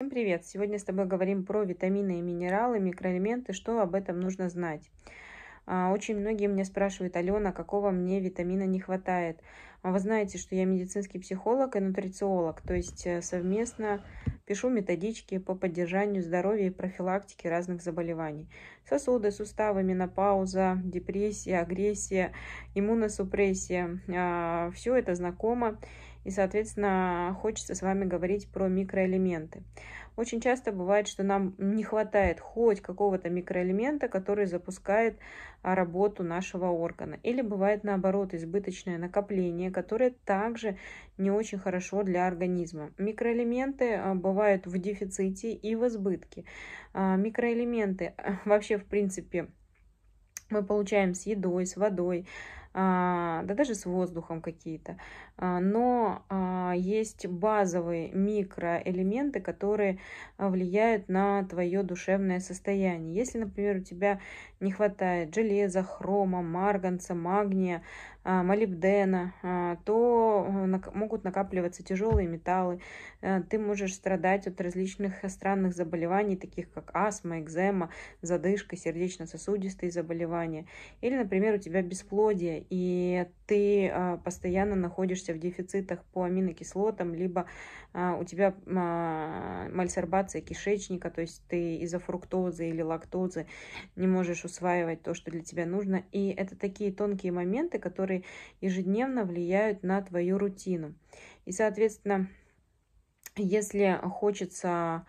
Всем привет! Сегодня с тобой говорим про витамины и минералы, микроэлементы, что об этом нужно знать. А, очень многие меня спрашивают, Алена, какого мне витамина не хватает. А вы знаете, что я медицинский психолог и нутрициолог, то есть э, совместно пишу методички по поддержанию здоровья и профилактике разных заболеваний. Сосуды, суставы, менопауза, депрессия, агрессия, иммуносупрессия. А, Все это знакомо и, соответственно, хочется с вами говорить про микроэлементы. Очень часто бывает, что нам не хватает хоть какого-то микроэлемента, который запускает а, работу нашего органа. Или бывает, наоборот, избыточное накопление, которое также не очень хорошо для организма. Микроэлементы а, бывают в дефиците и в избытке. А, микроэлементы вообще, в принципе, мы получаем с едой, с водой, а, да даже с воздухом какие-то. А, но а, есть базовые микроэлементы, которые влияют на твое душевное состояние. Если, например, у тебя не хватает железа, хрома, марганца, магния, молибдена, то э, могут накапливаться тяжелые металлы. Э, ты можешь страдать от различных странных заболеваний, таких как астма, экзема, задышка, сердечно-сосудистые заболевания. Или, например, у тебя бесплодие, и ты а, постоянно находишься в дефицитах по аминокислотам, либо а, у тебя а, мальсорбация кишечника, то есть ты из-за фруктозы или лактозы не можешь усваивать то, что для тебя нужно. И это такие тонкие моменты, которые ежедневно влияют на твою рутину. И, соответственно, если хочется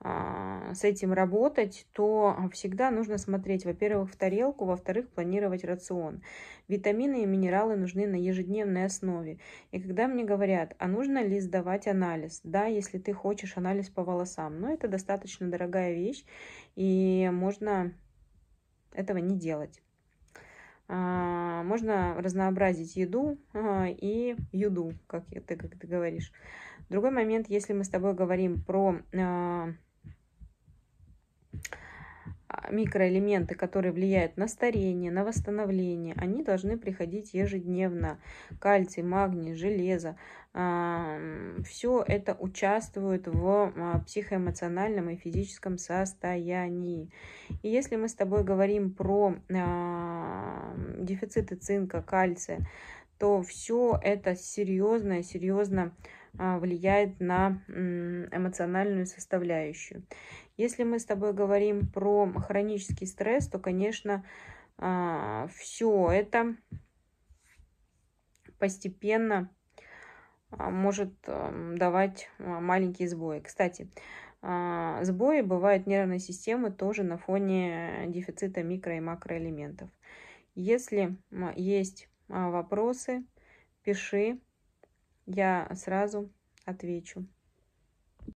а, с этим работать, то а, всегда нужно смотреть, во-первых, в тарелку, во-вторых, планировать рацион. Витамины и минералы нужны на ежедневной основе. И когда мне говорят, а нужно ли сдавать анализ? Да, если ты хочешь анализ по волосам, но это достаточно дорогая вещь, и можно этого не делать. А, можно разнообразить еду а, и юду, как ты, как ты говоришь. Другой момент, если мы с тобой говорим про а, а, микроэлементы, которые влияют на старение, на восстановление, они должны приходить ежедневно. Кальций, магний, железо. А, все это участвует в а, психоэмоциональном и физическом состоянии. И если мы с тобой говорим про дефициты цинка, кальция, то все это серьезно, серьезно а, влияет на эмоциональную составляющую. Если мы с тобой говорим про хронический стресс, то, конечно, а, все это постепенно а, может давать маленькие сбои. Кстати, сбои бывают нервной системы тоже на фоне дефицита микро- и макроэлементов. Если есть вопросы, пиши, я сразу отвечу.